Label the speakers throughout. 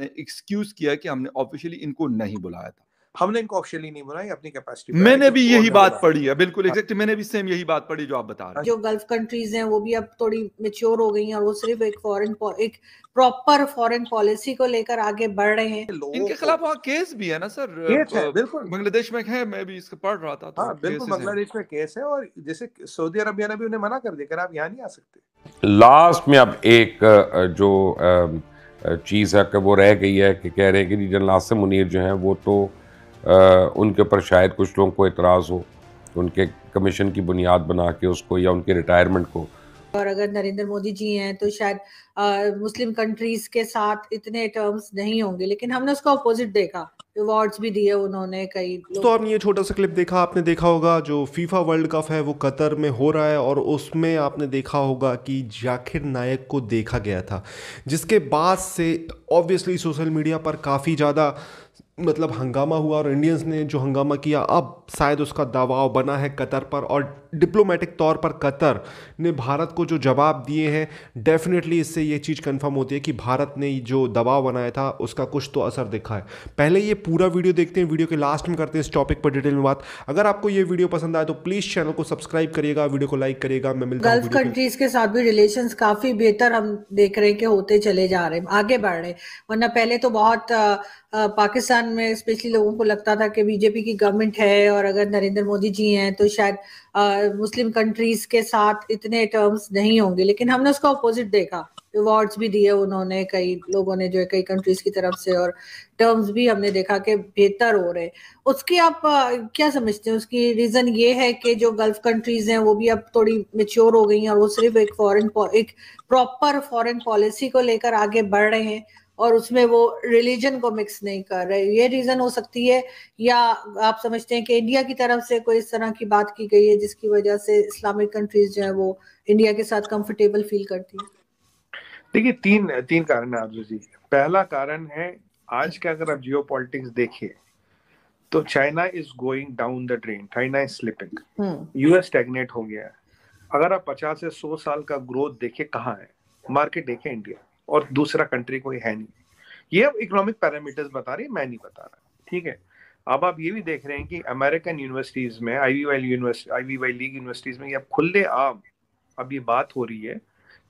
Speaker 1: ने एक्सक्यूज किया कि हमने ऑफिशियली इनको नहीं बुलाया था हमने इनको ऑफिशियली नहीं बुलाया अपनी कैपेसिटी मैंने भी यही बात पढ़ी है बिल्कुल एग्जैक्ट हाँ। मैंने भी सेम यही बात पढ़ी जो आप बता रहे हैं जो
Speaker 2: गल्फ कंट्रीज हैं वो भी अब थोड़ी मैच्योर हो गई हैं और वो सिर्फ एक फॉरेन एक प्रॉपर फॉरेन पॉलिसी को लेकर आगे बढ़ रहे हैं इनके
Speaker 3: खिलाफ वहाँ केस भी है ना सर बिल्कुल बांग्लादेश में है मैं भी इसको पढ़ रहा था तो हाँ बिल्कुल बांग्लादेश में केस है और जैसे सऊदी अरबिया ने भी उन्हें मना कर दिया आप यहाँ नहीं आ सकते लास्ट में अब एक जो चीज़ है कि वो रह गई है कि कह रहे हैं कि जी जनरल आसिम मुनीर जो हैं वो तो आ, उनके ऊपर शायद कुछ लोगों को इतराज हो उनके कमीशन की बुनियाद बना के उसको या उनके रिटायरमेंट को
Speaker 2: और अगर नरेंद्र मोदी जी हैं तो शायद आ, मुस्लिम कंट्रीज के साथ इतने टर्म्स नहीं होंगे लेकिन हमने उसका अपोजिट देखा अवार्ड्स भी दिए उन्होंने कई तो आपने
Speaker 4: ये छोटा सा क्लिप देखा आपने देखा होगा जो फीफा वर्ल्ड कप है वो कतर में हो रहा है और उसमें आपने देखा होगा कि जाकिर नायक को देखा गया था जिसके बाद से ऑब्वियसली सोशल मीडिया पर काफ़ी ज़्यादा मतलब हंगामा हुआ और इंडियंस ने जो हंगामा किया अब शायद उसका दबाव बना है कतर पर और डिप्लोमेटिक तौर पर कतर ने भारत को जो जवाब दिए हैं डेफिनेटली इससे ये चीज़ कंफर्म होती है कि भारत ने जो दबाव बनाया था उसका कुछ तो असर दिखा है पहले ये पूरा वीडियो देखते हैं वीडियो के लास्ट में करते हैं इस टॉपिक पर डिटेल में बात अगर आपको ये वीडियो पसंद आए तो प्लीज़ चैनल को सब्सक्राइब करिएगा वीडियो को लाइक करिएगा मैं मिलता गल्फ कंट्रीज
Speaker 2: के साथ भी रिलेशन काफ़ी बेहतर हम देख रहे हैं कि होते चले जा रहे हैं आगे बढ़ रहे वरना पहले तो बहुत पाकिस्तान में स्पेशली लोगों को लगता था कि बीजेपी की गवर्नमेंट है और अगर नरेंद्र मोदी जी हैं तो शायद मुस्लिम कंट्रीज के साथ इतने टर्म्स नहीं होंगे लेकिन हमने उसका अपोजिट देखा अवार्ड्स भी दिए उन्होंने कई लोगों ने जो है कई कंट्रीज की तरफ से और टर्म्स भी हमने देखा कि बेहतर हो रहे उसकी आप क्या समझते हैं उसकी रीजन ये है कि जो गल्फ कंट्रीज हैं वो भी अब थोड़ी मेच्योर हो गई हैं और वो सिर्फ एक फॉरेन एक प्रॉपर फॉरेन पॉलिसी को लेकर आगे बढ़ रहे हैं और उसमें वो रिलीजन को मिक्स नहीं कर रहे ये रीज़न हो सकती है या आप समझते हैं कि इंडिया की तरफ से कोई इस तरह की बात की गई है जिसकी वजह से इस्लामिक कंट्रीज जो है वो इंडिया के साथ कंफर्टेबल फील करती है
Speaker 3: देखिए तीन तीन कारण है आरजू जी पहला कारण है आज का अगर आप जियो पॉलिटिक्स देखिए तो China is going down the drain China is slipping US stagnant हो गया है अगर आप पचास से सौ साल का ग्रोथ देखे कहाँ है मार्केट देखे इंडिया और दूसरा कंट्री कोई है नहीं ये अब इकोनॉमिक पैरामीटर्स बता रही मैं नहीं बता रहा ठीक है अब आप ये भी देख रहे हैं कि अमेरिकन यूनिवर्सिटीज़ में I V Y university I V Y league universities में ये अब खुले आम अब ये बात हो रही है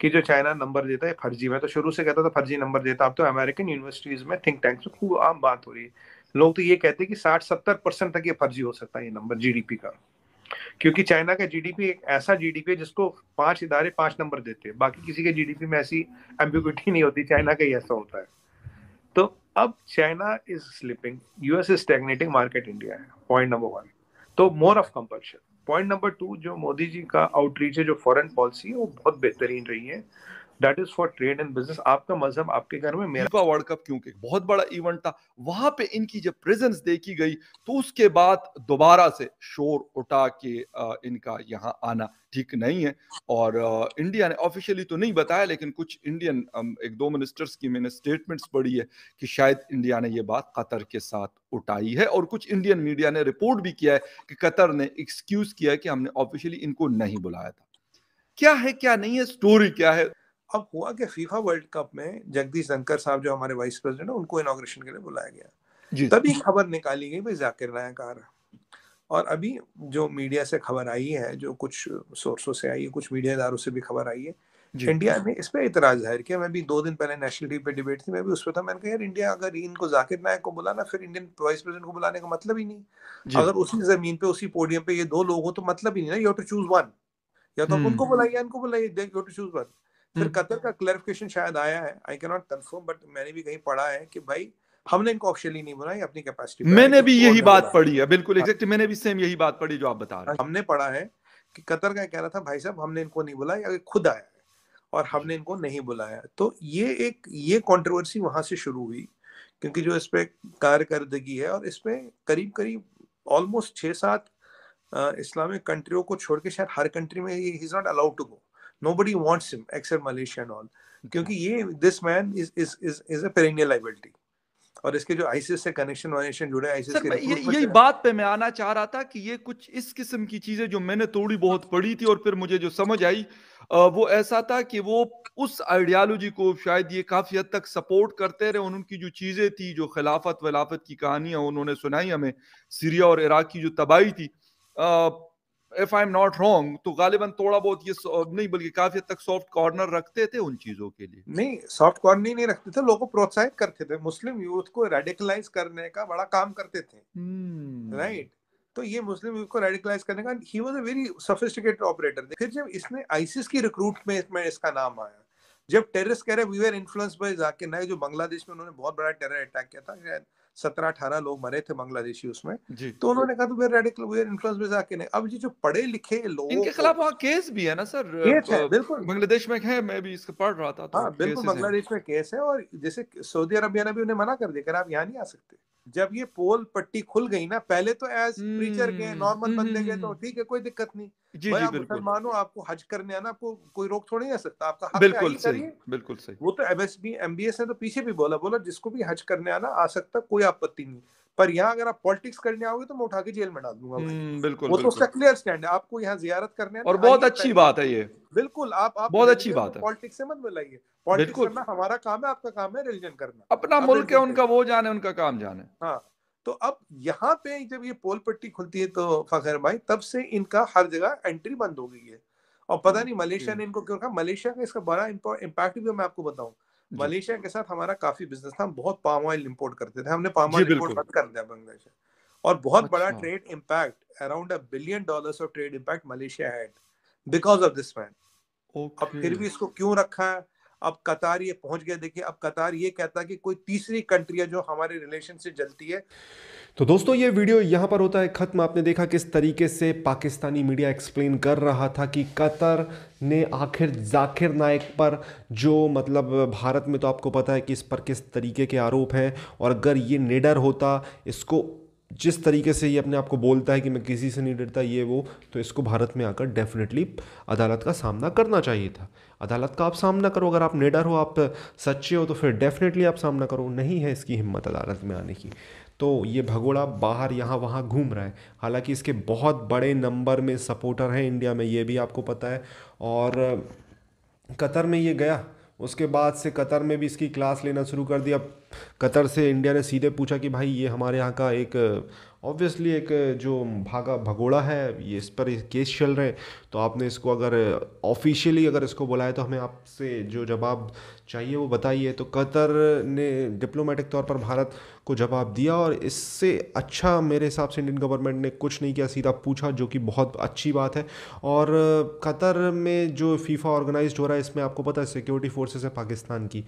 Speaker 3: कि जो चाइना नंबर देता है फर्जी में तो शुरू से कहता था फर्जी नंबर देता अब तो अमेरिकन यूनिवर्सिटीज़ में थिंक टैंक में खूब आम बात हो रही है लोग तो ये कहते हैं कि साठ सत्तर परसेंट तक ये फर्जी हो सकता है ये नंबर जीडीपी का क्योंकि चाइना का जीडीपी एक ऐसा जीडीपी है जिसको पांच इदारे पांच नंबर देते हैं बाकी किसी के जीडीपी में ऐसी एम्बिग्विटी नहीं होती चाइना का ही ऐसा होता है तो अब China is slipping US is stagnating market India है पॉइंट नंबर वन तो more of compulsion point number two जो मोदी जी का आउटरीच है जो फॉरेन पॉलिसी है वो बहुत बेहतरीन रही है that is for trade and business आपका मजहब आपके घर में मेरा वर्ल्ड कप क्योंकि
Speaker 1: बहुत बड़ा इवेंट था वहां पे इनकी जब प्रेजेंस देखी गई तो उसके बाद दोबारा से शोर उठा के इनका यहाँ आना ठीक नहीं है और इंडिया ने ऑफिशियली तो नहीं बताया लेकिन कुछ इंडियन एक दो मिनिस्टर्स की मैंने स्टेटमेंट्स पढ़ी है कि शायद इंडिया ने ये बात कतर के साथ उठाई है और कुछ इंडियन मीडिया ने रिपोर्ट भी किया है कि कतर ने एक्सक्यूज किया कि हमने ऑफिशियली इनको नहीं बुलाया था क्या है क्या नहीं
Speaker 3: है स्टोरी क्या है अब हुआ कि फीफा वर्ल्ड कप में जगदीश धनकर साहब जो हमारे वाइस प्रेसिडेंट है उनको इनोग्रेशन के लिए बुलाया गया तभी खबर निकाली गई भाई जाकिर नायक आ रहा और अभी जो मीडिया से खबर आई है जो कुछ सोर्सों से आई है कुछ मीडियादारों से भी खबर आई है इंडिया ने इस पर इतराज जाहिर किया मैं भी दो दिन पहले नेशनल टीवी पे डिबेट थी मैं भी उस पर था मैंने कहा यार इंडिया अगर इनको जाकिर नायक को बुलाना फिर इंडियन वाइस प्रेसिडेंट को बुलाने का मतलब ही नहीं अगर उसी जमीन पे उसी पोडियम पे ये दो लोग हो तो मतलब ही नहीं ना यू टू चूज वन या तो हम्म। उनको बुलाइए इनको बुलाइए यू टू चूज वन फिर हम्म। कतर का क्लैरिफिकेशन शायद आया है I can not confirm but मैंने भी कहीं पढ़ा है कि भाई हमने इनको ऑफिशियली नहीं बनाई अपनी कैपेसिटी मैंने भी यही बात पढ़ी है बिल्कुल एग्जैक्टली हाँ। मैंने भी सेम यही बात पढ़ी जो आप बता रहे हैं हमने पढ़ा है कि कतर का कह रहा था भाई साहब हमने इनको नहीं बुलाया खुद आया है और हमने इनको नहीं बुलाया तो ये एक ये कंट्रोवर्सी वहां से शुरू हुई क्योंकि जो इस पर कारकर्दगी है और इस पर करीब करीब ऑलमोस्ट छः सात इस्लामिक कंट्रियों को छोड़ के शायद हर कंट्री में ही is not allowed to go nobody wants him except Malaysia and all क्योंकि ये this man is is is is a perennial liability और इसके जो आईसीएस से कनेक्शन वनेक्शन जुड़े आईसीएस के ये, यही
Speaker 1: बात पे मैं आना चाह रहा था कि ये कुछ इस किस्म की चीजें जो मैंने थोड़ी बहुत पढ़ी थी और फिर मुझे जो समझ आई वो ऐसा था कि वो उस आइडियालॉजी को शायद ये काफी हद तक सपोर्ट करते रहे उनकी जो चीजें थी जो खिलाफत वलाफत की कहानियां उन्होंने सुनाई हमें सीरिया और इराक की जो तबाही थी if I am not wrong तो गालिबन थोड़ा बहुत ये नहीं बल्कि काफी
Speaker 3: तक सॉफ्ट कॉर्नर रखते थे उन चीजों के लिए नहीं सॉफ्ट कॉर्नर नहीं, नहीं रखते थे लोगों को प्रोत्साहित करते थे मुस्लिम यूथ को रेडिकलाइज करने का बड़ा काम करते थे राइट हम्म। hmm. right? तो ये मुस्लिम यूथ को रेडिकलाइज करने का ही was a very sophisticated operator फिर जब इसने आइसिस की रिक्रूटमेंट में इसका नाम आया जब टेररिस्ट कह रहे वी वेर इन्फ्लुएंस बाय जाके नाइक जो बांग्लादेश में उन्होंने बहुत बड़ा टेरर अटैक किया था शायद सत्रह अठारह लोग मरे थे बांग्लादेशी उसमें तो उन्होंने कहा तो रेडिकल वे इन्फ्लुएंस बाय जाके नहीं अब ये जो पढ़े लिखे लोग इनके खिलाफ
Speaker 1: वहाँ केस भी है ना
Speaker 3: सर केस है बिल्कुल
Speaker 1: बांग्लादेश में है मैं भी इसको पढ़ रहा था
Speaker 3: तो हाँ, बिल्कुल बांग्लादेश में केस है और जैसे सऊदी अरबिया ने भी उन्हें मना कर दिया आप यहाँ नहीं आ सकते जब ये पोल पट्टी खुल गई ना पहले तो एज प्रीचर के नॉर्मल बंदे के हम्म, तो हम्म। ठीक है कोई दिक्कत नहीं जी, जी, मुसलमानों आपको हज करने आना आपको कोई रोक थोड़ी नहीं आ सकता आपका हाँ बिल्कुल सही बिल्कुल सही वो तो एमएसबी एमबीएस ने तो पीछे भी बोला बोला जिसको भी हज करने आना आ सकता कोई आपत्ति नहीं पर यहाँ अगर आप पॉलिटिक्स करने आओगे तो मैं उठा के जेल में डाल दूंगा हम्म,
Speaker 1: बिल्कुल वो तो उसका
Speaker 3: क्लियर स्टैंड है आपको यहाँ जियारत करने तो और बहुत अच्छी बात है ये बिल्कुल आप आप बहुत अच्छी बात है पॉलिटिक्स से मत मिलाइए पॉलिटिक्स करना हमारा काम है आपका काम है रिलीजन करना अपना मुल्क है उनका वो जाने उनका काम जाने हाँ तो अब यहाँ पे जब ये पोल पट्टी खुलती है तो फखर भाई तब से इनका हर जगह एंट्री बंद हो गई है और पता हम्म, नहीं मलेशिया हम्म। ने इनको क्यों कहा मलेशिया का इसका बड़ा इम्पैक्ट भी मैं आपको बताऊं मलेशिया के साथ हमारा काफी बिजनेस था हम बहुत पाम ऑयल इम्पोर्ट करते थे हमने पाम ऑयल इम्पोर्ट बंद कर दिया बांग्लादेश और बहुत अच्छा। बड़ा trade impact around a billion dollars of trade impact Malaysia had because of this man अब फिर भी इसको क्यों रखा है अब कतार ये पहुंच गया देखिए अब कतार ये कहता है कि कोई तीसरी कंट्री है जो हमारे रिलेशन से जलती है
Speaker 4: तो दोस्तों ये वीडियो यहां पर होता है ख़त्म आपने देखा किस तरीके से पाकिस्तानी मीडिया एक्सप्लेन कर रहा था कि कतर ने आखिर जाकिर नायक पर जो मतलब भारत में तो आपको पता है कि इस पर किस तरीके के आरोप हैं और अगर ये निडर होता इसको जिस तरीके से ये अपने आप को बोलता है कि मैं किसी से नहीं डरता ये वो तो इसको भारत में आकर डेफिनेटली अदालत का सामना करना चाहिए था अदालत का आप सामना करो अगर आप निडर हो आप सच्चे हो तो फिर डेफिनेटली आप सामना करो नहीं है इसकी हिम्मत अदालत में आने की तो ये भगोड़ा बाहर यहाँ वहाँ घूम रहा है हालांकि इसके बहुत बड़े नंबर में सपोर्टर हैं इंडिया में ये भी आपको पता है और कतर में ये गया उसके बाद से कतर में भी इसकी क्लास लेना शुरू कर दिया कतर से इंडिया ने सीधे पूछा कि भाई ये हमारे यहाँ का एक ऑब्वियसली एक जो भागा भगोड़ा है ये इस पर केस चल रहे हैं तो आपने इसको अगर ऑफिशियली अगर इसको बुलाया तो हमें आपसे जो जवाब चाहिए वो बताइए तो कतर ने डिप्लोमेटिक तौर पर भारत को जवाब दिया और इससे अच्छा मेरे हिसाब से इंडियन गवर्नमेंट ने कुछ नहीं किया सीधा पूछा जो कि बहुत अच्छी बात है और कतर में जो फीफा ऑर्गेनाइज हो रहा है इसमें आपको पता है सिक्योरिटी फोर्सेस है पाकिस्तान की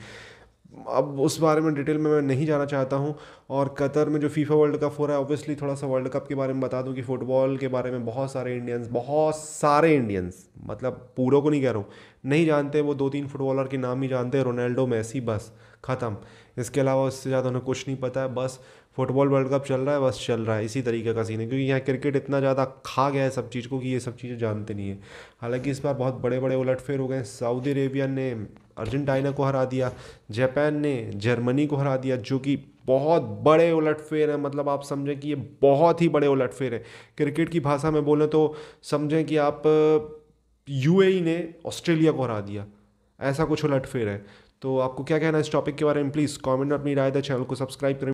Speaker 4: अब उस बारे में डिटेल में मैं नहीं जाना चाहता हूँ और कतर में जो फीफा वर्ल्ड कप हो रहा है ऑब्वियसली थोड़ा सा वर्ल्ड कप के बारे में बता दूँ कि फ़ुटबॉल के बारे में बहुत सारे इंडियंस बहुत सारे इंडियंस मतलब पूरों को नहीं कह रहा हूँ नहीं जानते वो दो तीन फुटबॉलर के नाम ही जानते हैं रोनाल्डो मैसी बस ख़त्म इसके अलावा उससे ज़्यादा उन्हें कुछ नहीं पता है बस फुटबॉल वर्ल्ड कप चल रहा है बस चल रहा है इसी तरीके का सीन है क्योंकि यहाँ क्रिकेट इतना ज़्यादा खा गया है सब चीज़ को कि ये सब चीज़ें जानते नहीं है हालांकि इस बार बहुत बड़े बड़े उलटफेर हो गए सऊदी अरेबिया ने अर्जेंटाइना को हरा दिया जापान ने जर्मनी को हरा दिया जो कि बहुत बड़े उलटफेर हैं मतलब आप समझें कि ये बहुत ही बड़े उलटफेर हैं क्रिकेट की भाषा में बोलें तो समझें कि आप यूएई e ने ऑस्ट्रेलिया को हरा दिया ऐसा कुछ उलटफेर है तो आपको क्या कहना है इस टॉपिक के बारे में प्लीज़ कमेंट और अपनी राय द चैनल को सब्सक्राइब करें